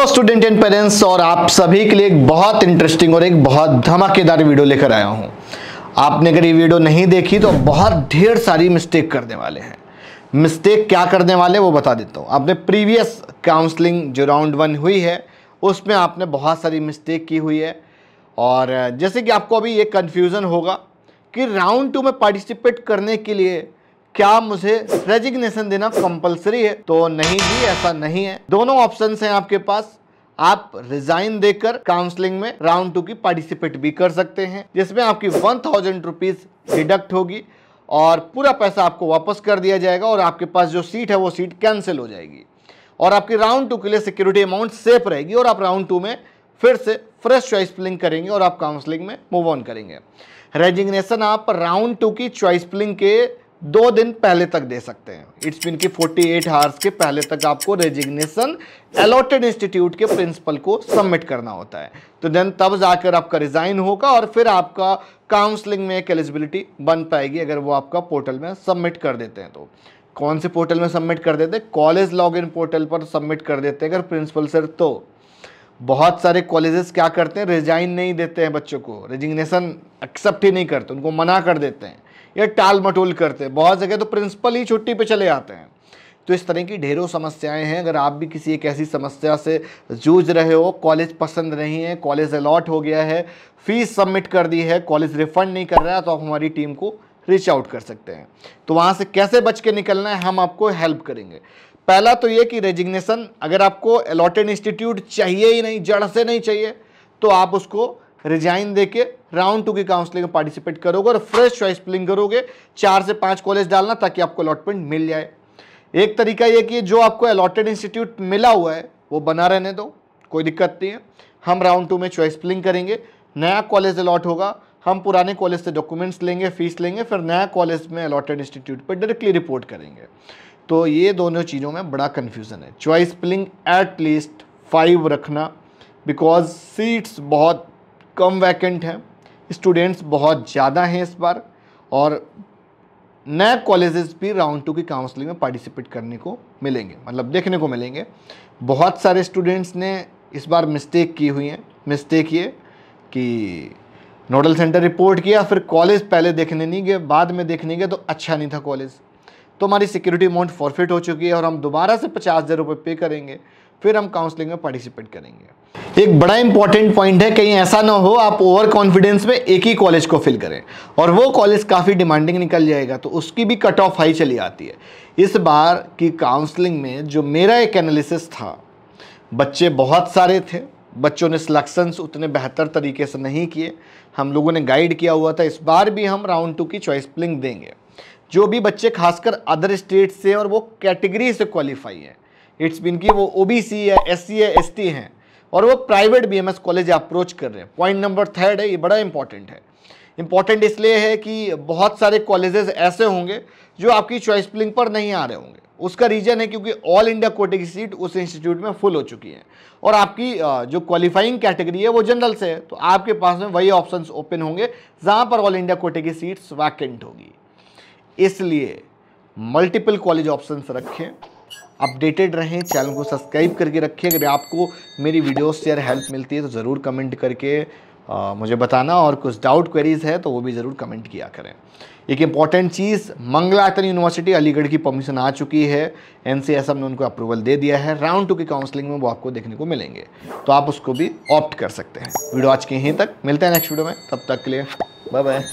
hello student and parents और आप सभी के लिए एक बहुत इंटरेस्टिंग और एक बहुत धमाकेदार वीडियो लेकर आया हूं आपने अगर ये वीडियो नहीं देखी तो बहुत ढेर सारी मिस्टेक करने वाले हैं मिस्टेक क्या करने वाले वो बता देता हूं आपने प्रीवियस काउंसलिंग जो राउंड वन हुई है उसमें आपने बहुत सारी मिस्टेक की हुई है और जैसे कि आपको अभी ये कन्फ्यूज़न होगा कि राउंड टू में पार्टिसिपेट करने के लिए क्या मुझे रेजिग्नेशन देना कंपलसरी है तो नहीं जी ऐसा नहीं है दोनों ऑप्शन हैं आपके पास आप रिजाइन देकर काउंसलिंग में राउंड टू की पार्टिसिपेट भी कर सकते हैं जिसमें आपकी वन थाउजेंड रुपीज डिडक्ट होगी और पूरा पैसा आपको वापस कर दिया जाएगा और आपके पास जो सीट है वो सीट कैंसिल हो जाएगी और आपकी राउंड टू के लिए सिक्योरिटी अमाउंट सेफ रहेगी और आप राउंड टू में फिर से फ्रेश चॉइस प्लिंग करेंगे और आप काउंसलिंग में मूव ऑन करेंगे रेजिग्नेशन आप राउंड टू की चॉइस प्लिंग के दो दिन पहले तक दे सकते हैं इट्स बिन की 48 एट आवर्स के पहले तक आपको रेजिग्नेशन अलॉटेड इंस्टीट्यूट के प्रिंसिपल को सबमिट करना होता है तो देन तब जाकर आपका रिजाइन होगा और फिर आपका काउंसलिंग में एक एलिजिबिलिटी बन पाएगी अगर वो आपका पोर्टल में सबमिट कर देते हैं तो कौन से पोर्टल में सबमिट कर देते हैं कॉलेज इन पोर्टल पर सबमिट कर देते हैं अगर प्रिंसिपल सर तो बहुत सारे कॉलेजेस क्या करते हैं रिजाइन नहीं देते हैं बच्चों को रेजिग्नेशन एक्सेप्ट ही नहीं करते उनको मना कर देते हैं या टाल मटोल करते हैं बहुत जगह तो प्रिंसिपल ही छुट्टी पे चले आते हैं तो इस तरह की ढेरों समस्याएं हैं अगर आप भी किसी एक ऐसी समस्या से जूझ रहे हो कॉलेज पसंद नहीं है कॉलेज अलॉट हो गया है फीस सबमिट कर दी है कॉलेज रिफंड नहीं कर रहा है तो आप हमारी टीम को रीच आउट कर सकते हैं तो वहाँ से कैसे बच के निकलना है हम आपको हेल्प करेंगे पहला तो ये कि रेजिग्नेशन अगर आपको अलॉटेड इंस्टीट्यूट चाहिए ही नहीं जड़ से नहीं चाहिए तो आप उसको रिजाइन देके राउंड टू की काउंसलिंग में पार्टिसिपेट करोगे और फ्रेश चॉइस प्लिंग करोगे चार से पाँच कॉलेज डालना ताकि आपको अलॉटमेंट मिल जाए एक तरीका यह कि जो आपको अलॉटेड इंस्टीट्यूट मिला हुआ है वो बना रहने दो कोई दिक्कत नहीं है हम राउंड टू में चॉइस प्लिंग करेंगे नया कॉलेज अलॉट होगा हम पुराने कॉलेज से डॉक्यूमेंट्स लेंगे फीस लेंगे फिर नया कॉलेज में अलॉटेड इंस्टीट्यूट पर डायरेक्टली रिपोर्ट करेंगे तो ये दोनों चीज़ों में बड़ा कन्फ्यूज़न है choice filling at least five रखना बिकॉज सीट्स बहुत कम वैकेंट हैं स्टूडेंट्स बहुत ज़्यादा हैं इस बार और नए कॉलेजेस भी राउंड टू की काउंसलिंग में पार्टिसिपेट करने को मिलेंगे मतलब देखने को मिलेंगे बहुत सारे स्टूडेंट्स ने इस बार मिस्टेक की हुई हैं मिस्टेक ये कि नोडल सेंटर रिपोर्ट किया फिर कॉलेज पहले देखने नहीं गए बाद में देखने गए तो अच्छा नहीं था कॉलेज तो हमारी सिक्योरिटी अमाउंट फॉरफिट हो चुकी है और हम दोबारा से पचास हज़ार रुपये पे करेंगे फिर हम काउंसलिंग में पार्टिसिपेट करेंगे एक बड़ा इंपॉर्टेंट पॉइंट है कहीं ऐसा ना हो आप ओवर कॉन्फिडेंस में एक ही कॉलेज को फिल करें और वो कॉलेज काफ़ी डिमांडिंग निकल जाएगा तो उसकी भी कट ऑफ हाई चली आती है इस बार की काउंसलिंग में जो मेरा एक एनालिसिस था बच्चे बहुत सारे थे बच्चों ने सिलेक्शंस उतने बेहतर तरीके से नहीं किए हम लोगों ने गाइड किया हुआ था इस बार भी हम राउंड टू की चॉइस प्लिंग देंगे जो भी बच्चे खासकर अदर स्टेट से और वो कैटेगरी से क्वालिफाई हैं इट्स बिन की वो ओबीसी है एससी है एसटी हैं और वो प्राइवेट बीएमएस कॉलेज अप्रोच कर रहे हैं पॉइंट नंबर थर्ड है ये बड़ा इंपॉर्टेंट है इंपॉर्टेंट इसलिए है कि बहुत सारे कॉलेजेस ऐसे होंगे जो आपकी चॉइस प्लिंग पर नहीं आ रहे होंगे उसका रीज़न है क्योंकि ऑल इंडिया कोटे की सीट उस इंस्टीट्यूट में फुल हो चुकी है और आपकी जो क्वालिफाइंग कैटेगरी है वो जनरल से है तो आपके पास में वही ऑप्शंस ओपन होंगे जहां पर ऑल इंडिया कोटे की सीट्स वैकेंट होगी इसलिए मल्टीपल कॉलेज ऑप्शंस रखें अपडेटेड रहें चैनल को सब्सक्राइब करके रखें अगर आपको मेरी वीडियोस से यार हेल्प मिलती है तो ज़रूर कमेंट करके आ, मुझे बताना और कुछ डाउट क्वेरीज है तो वो भी ज़रूर कमेंट किया करें एक इम्पॉर्टेंट चीज़ मंगलायतन यूनिवर्सिटी अलीगढ़ की परमिशन आ चुकी है एन ने उनको अप्रूवल दे दिया है राउंड टू की काउंसलिंग में वो आपको देखने को मिलेंगे तो आप उसको भी ऑप्ट कर सकते हैं वीडियो आज के यहीं तक मिलते हैं नेक्स्ट वीडियो में तब तक के लिए बाय बाय